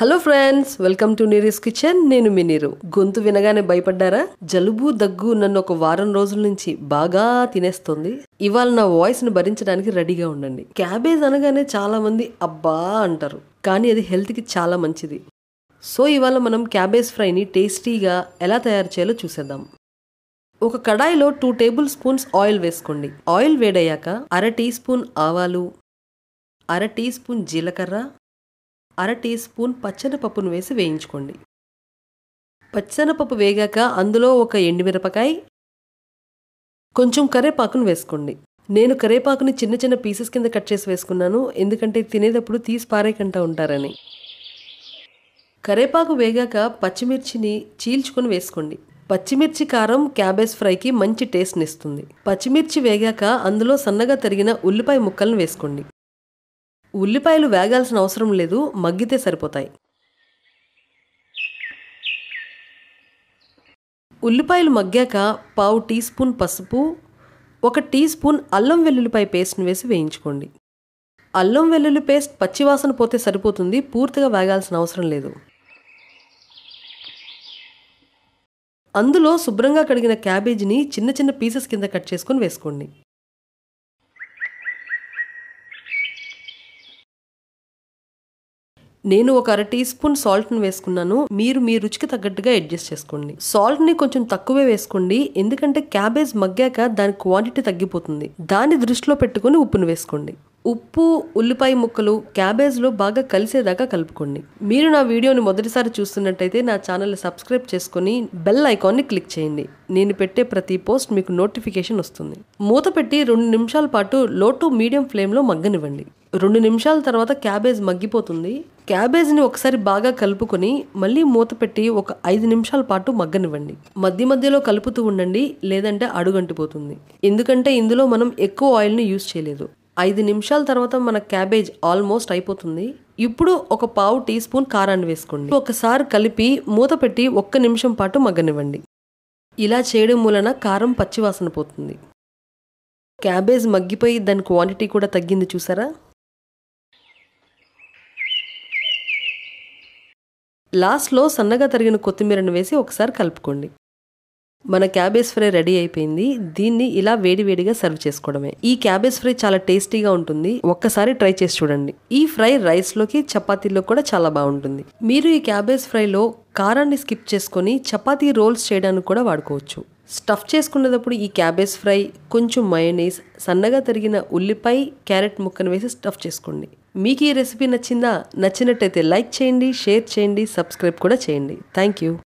hello friends welcome to Neeru's kitchen నేను మీ నీరు గొంతు వినగానే భయపడ్డారా జలుబు దగ్గు నన్ను ఒక వారం రోజుల నుంచి బాగా తినేస్తుంది ఇవాళ నా ను భరించడానికి రెడీగా ఉండండి క్యాబేజ్ అనగానే చాలామంది అబ్బా అంటారు కానీ అది హెల్త్కి చాలా మంచిది సో ఇవాళ మనం క్యాబేజ్ ఫ్రైని టేస్టీగా ఎలా తయారు చేయాలో చూసేద్దాం ఒక కడాయిలో టూ టేబుల్ స్పూన్స్ ఆయిల్ వేసుకోండి ఆయిల్ వేడయ్యాక అర టీ స్పూన్ ఆవాలు అర టీ స్పూన్ జీలకర్ర అర టీ స్పూన్ పప్పును వేసి వేయించుకోండి పచ్చనపప్పు వేగాక అందులో ఒక ఎండుమిరపకాయ కొంచెం కరేపాకును వేసుకోండి నేను కరేపాకుని చిన్న చిన్న పీసెస్ కింద కట్ చేసి వేసుకున్నాను ఎందుకంటే తినేటప్పుడు తీసి పారేకంటా ఉంటారని కరేపాకు వేగాక పచ్చిమిర్చిని చీల్చుకొని వేసుకోండి పచ్చిమిర్చి కారం క్యాబేజ్ ఫ్రైకి మంచి టేస్ట్ని ఇస్తుంది పచ్చిమిర్చి వేగాక అందులో సన్నగా తరిగిన ఉల్లిపాయ ముక్కలను వేసుకోండి ఉల్లిపాయలు వేగాల్సిన అవసరం లేదు మగ్గితే సరిపోతాయి ఉల్లిపాయలు మగ్గాక పావు టీ స్పూన్ పసుపు ఒక టీ స్పూన్ అల్లం వెల్లుల్లిపాయ పేస్ట్ని వేసి వేయించుకోండి అల్లం వెల్లుల్లి పేస్ట్ పచ్చివాసన పోతే సరిపోతుంది పూర్తిగా వేగాల్సిన అవసరం లేదు అందులో శుభ్రంగా కడిగిన క్యాబేజీని చిన్న చిన్న పీసెస్ కింద కట్ చేసుకొని వేసుకోండి నేను ఒక అర టీ స్పూన్ సాల్ట్ని వేసుకున్నాను మీరు మీ రుచికి తగ్గట్టుగా అడ్జస్ట్ చేసుకోండి సాల్ట్ని కొంచెం తక్కువే వేసుకోండి ఎందుకంటే క్యాబేజ్ మగ్గాక దాని క్వాంటిటీ తగ్గిపోతుంది దాన్ని దృష్టిలో పెట్టుకుని ఉప్పును వేసుకోండి ఉప్పు ఉల్లిపాయ ముక్కలు క్యాబేజ్లో బాగా కలిసేదాకా కలుపుకోండి మీరు నా వీడియోని మొదటిసారి చూస్తున్నట్టయితే నా ఛానల్ని సబ్స్క్రైబ్ చేసుకుని బెల్ ఐకాన్ ని క్లిక్ చేయండి నేను పెట్టే ప్రతి పోస్ట్ మీకు నోటిఫికేషన్ వస్తుంది మూత పెట్టి రెండు నిమిషాల పాటు లో టు మీడియం ఫ్లేమ్లో మగ్గనివ్వండి రెండు నిమిషాల తర్వాత క్యాబేజ్ మగ్గిపోతుంది క్యాబేజ్ని ఒకసారి బాగా కలుపుకొని మళ్ళీ మూత పెట్టి ఒక ఐదు నిమిషాల పాటు మగ్గనివ్వండి మధ్య మధ్యలో కలుపుతూ ఉండండి లేదంటే అడుగంటిపోతుంది ఎందుకంటే ఇందులో మనం ఎక్కువ ఆయిల్ని యూజ్ చేయలేదు ఐదు నిమిషాల తర్వాత మన క్యాబేజ్ ఆల్మోస్ట్ అయిపోతుంది ఇప్పుడు ఒక పావు టీ స్పూన్ కారాన్ని వేసుకోండి ఒకసారి కలిపి మూత పెట్టి ఒక్క నిమిషం పాటు మగ్గనివ్వండి ఇలా చేయడం మూలన కారం పచ్చివాసన పోతుంది క్యాబేజ్ మగ్గిపోయి దాని క్వాంటిటీ కూడా తగ్గింది చూసారా లాస్ట్లో సన్నగా తరిగిన కొత్తిమీరను వేసి ఒకసారి కలుపుకోండి మన క్యాబేజ్ ఫ్రై రెడీ అయిపోయింది దీన్ని ఇలా వేడివేడిగా సర్వ్ చేసుకోవడమే ఈ క్యాబేజ్ ఫ్రై చాలా టేస్టీగా ఉంటుంది ఒక్కసారి ట్రై చేసి చూడండి ఈ ఫ్రై రైస్లోకి చపాతీలో కూడా చాలా బాగుంటుంది మీరు ఈ క్యాబేజ్ ఫ్రైలో కారాన్ని స్కిప్ చేసుకొని చపాతీ రోల్స్ చేయడానికి కూడా వాడుకోవచ్చు స్టఫ్ చేసుకునేటప్పుడు ఈ క్యాబేజ్ ఫ్రై కొంచెం మయోనీస్ సన్నగా తరిగిన ఉల్లిపాయ క్యారెట్ ముక్కను వేసి స్టఫ్ చేసుకోండి మీకు ఈ రెసిపీ నచ్చిందా నచ్చినట్టయితే లైక్ చేయండి షేర్ చేయండి సబ్స్క్రైబ్ కూడా చేయండి థ్యాంక్ యూ